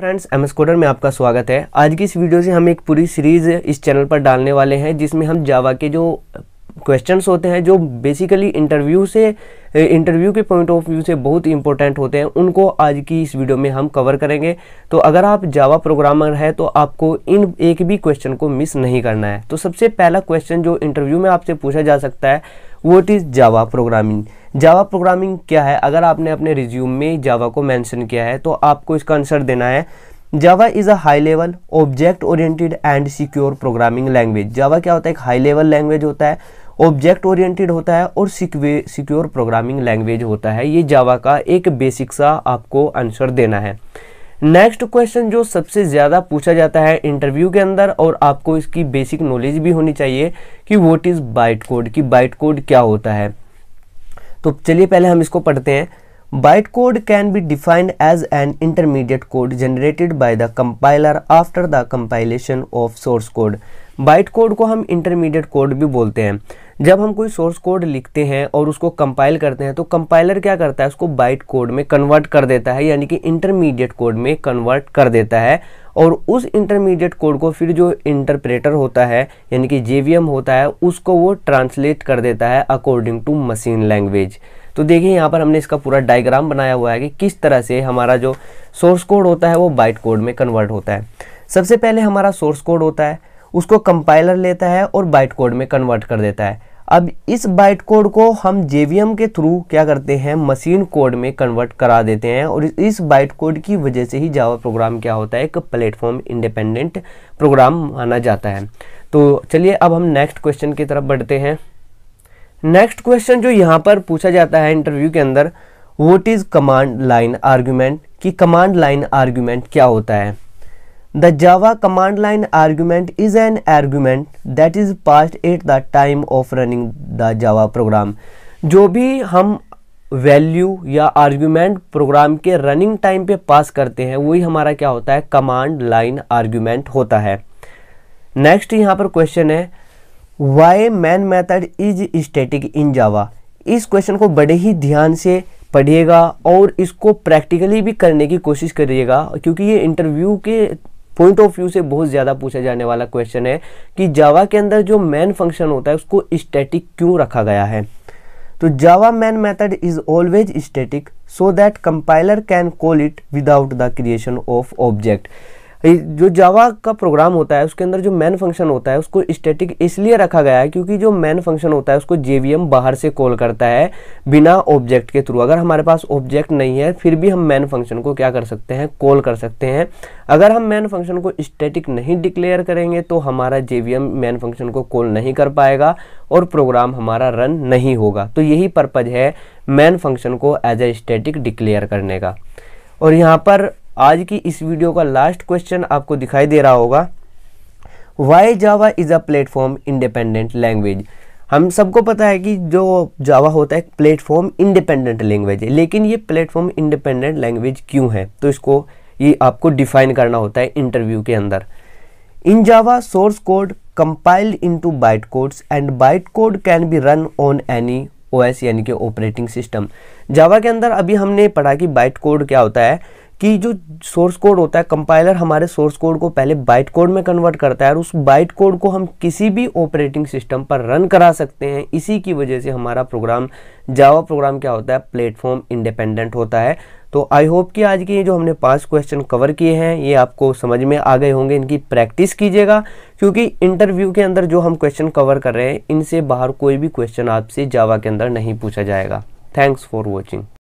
friends M S coder में आपका स्वागत है आज की इस वीडियो से हम एक पूरी सीरीज़ इस चैनल पर डालने वाले हैं जिसमें हम जावा के जो क्वेश्चंस होते हैं जो बेसिकली इंटरव्यू से इंटरव्यू के पॉइंट ऑफ व्यू से बहुत इंपॉर्टेंट होते हैं उनको आज की इस वीडियो में हम कवर करेंगे तो अगर आप जावा प्रोग्रामर है तो आपको इन एक भी क्वेश्चन को मिस नहीं करना है तो सबसे पहला क्वेश्चन जो इंटरव्यू में आपसे पूछा जा सकता है वो it is Java programming Java programming क्या है अगर आपने अपने रिज्यूम में जावा को मैंशन किया है तो आपको इसका आंसर देना है Java is a high level object oriented and secure programming language Java क्या होता है एक हाई लेवल लैंग्वेज होता है ऑब्जेक्ट ओरिएंटेड होता है और सिक्योर प्रोग्रामिंग लैंग्वेज होता है ये जावा का एक बेसिक सा आपको आंसर देना है नेक्स्ट क्वेश्चन जो सबसे ज़्यादा पूछा जाता है इंटरव्यू के अंदर और आपको इसकी बेसिक नॉलेज भी होनी चाहिए कि वॉट इज़ बाइट कोड कि बाइट कोड क्या होता है तो चलिए पहले हम इसको पढ़ते हैं byte code can be defined as an intermediate code generated by the compiler after the compilation of source code byte code को हम इंटरमीडिएट कोड भी बोलते हैं जब हम कोई सोर्स कोड लिखते हैं और उसको कंपाइल करते हैं तो कंपाइलर क्या करता है उसको बाइट कोड में कन्वर्ट कर देता है यानी कि इंटरमीडिएट कोड में कन्वर्ट कर देता है और उस इंटरमीडिएट कोड को फिर जो इंटरप्रेटर होता है यानी कि जे होता है उसको वो ट्रांसलेट कर देता है अकॉर्डिंग टू मशीन लैंग्वेज तो देखिए यहाँ पर हमने इसका पूरा डायग्राम बनाया हुआ है कि किस तरह से हमारा जो सोर्स कोड होता है वो बाइट कोड में कन्वर्ट होता है सबसे पहले हमारा सोर्स कोड होता है उसको कंपाइलर लेता है और बाइट कोड में कन्वर्ट कर देता है अब इस बाइट कोड को हम जे के थ्रू क्या करते हैं मशीन कोड में कन्वर्ट करा देते हैं और इस बाइट कोड की वजह से ही जावा प्रोग्राम क्या होता है एक प्लेटफॉर्म इंडिपेंडेंट प्रोग्राम माना जाता है तो चलिए अब हम नेक्स्ट क्वेश्चन की तरफ बढ़ते हैं नेक्स्ट क्वेश्चन जो यहाँ पर पूछा जाता है इंटरव्यू के अंदर what is command line argument कि कमांड लाइन आर्ग्यूमेंट क्या होता है the Java command line argument is an argument that is passed at the time of running the Java program जो भी हम वैल्यू या आर्ग्यूमेंट प्रोग्राम के रनिंग टाइम पे पास करते हैं वही हमारा क्या होता है कमांड लाइन आर्ग्यूमेंट होता है नेक्स्ट यहाँ पर क्वेश्चन है why main method is static in Java इस क्वेश्चन को बड़े ही ध्यान से पढ़िएगा और इसको प्रैक्टिकली भी करने की कोशिश करिएगा क्योंकि ये इंटरव्यू के पॉइंट ऑफ व्यू से बहुत ज़्यादा पूछा जाने वाला क्वेश्चन है कि जावा के अंदर जो मैन फंक्शन होता है उसको स्टैटिक क्यों रखा गया है तो Java main method is always static so that compiler can call it without the creation of object जो जावा का प्रोग्राम होता है उसके अंदर जो मेन फंक्शन होता है उसको स्टैटिक इसलिए रखा गया है क्योंकि जो मेन फंक्शन होता है उसको जेवीएम बाहर से कॉल करता है बिना ऑब्जेक्ट के थ्रू अगर हमारे पास ऑब्जेक्ट नहीं है फिर भी हम मेन फंक्शन को क्या कर सकते हैं कॉल कर सकते हैं अगर हम मेन फंक्शन को स्टैटिक नहीं डिक्लेयर करेंगे तो हमारा जेवीएम मेन फंक्शन को कॉल नहीं कर पाएगा और प्रोग्राम हमारा रन नहीं होगा तो यही पर्पज है मेन फंक्शन को एज ए स्टैटिक डिक्लेयर करने का और यहाँ पर आज की इस वीडियो का लास्ट क्वेश्चन आपको दिखाई दे रहा होगा why Java is a platform independent language हम सबको पता है कि जो जावा होता है प्लेटफॉर्म इंडिपेंडेंट लैंग्वेज है लेकिन ये प्लेटफॉर्म इंडिपेंडेंट लैंग्वेज क्यों है तो इसको ये आपको डिफाइन करना होता है इंटरव्यू के अंदर in Java source code compiled into byte codes and byte code can be run on any OS यानी कि ऑपरेटिंग सिस्टम जावा के अंदर अभी हमने पढ़ा कि बाइट कोड क्या होता है कि जो सोर्स कोड होता है कंपाइलर हमारे सोर्स कोड को पहले बाइट कोड में कन्वर्ट करता है और उस बाइट कोड को हम किसी भी ऑपरेटिंग सिस्टम पर रन करा सकते हैं इसी की वजह से हमारा प्रोग्राम जावा प्रोग्राम क्या होता है प्लेटफॉर्म इंडिपेंडेंट होता है तो आई होप कि आज के ये जो हमने पांच क्वेश्चन कवर किए हैं ये आपको समझ में आ गए होंगे इनकी प्रैक्टिस कीजिएगा क्योंकि इंटरव्यू के अंदर जो हम क्वेश्चन कवर कर रहे हैं इनसे बाहर कोई भी क्वेश्चन आपसे जावा के अंदर नहीं पूछा जाएगा थैंक्स फॉर वॉचिंग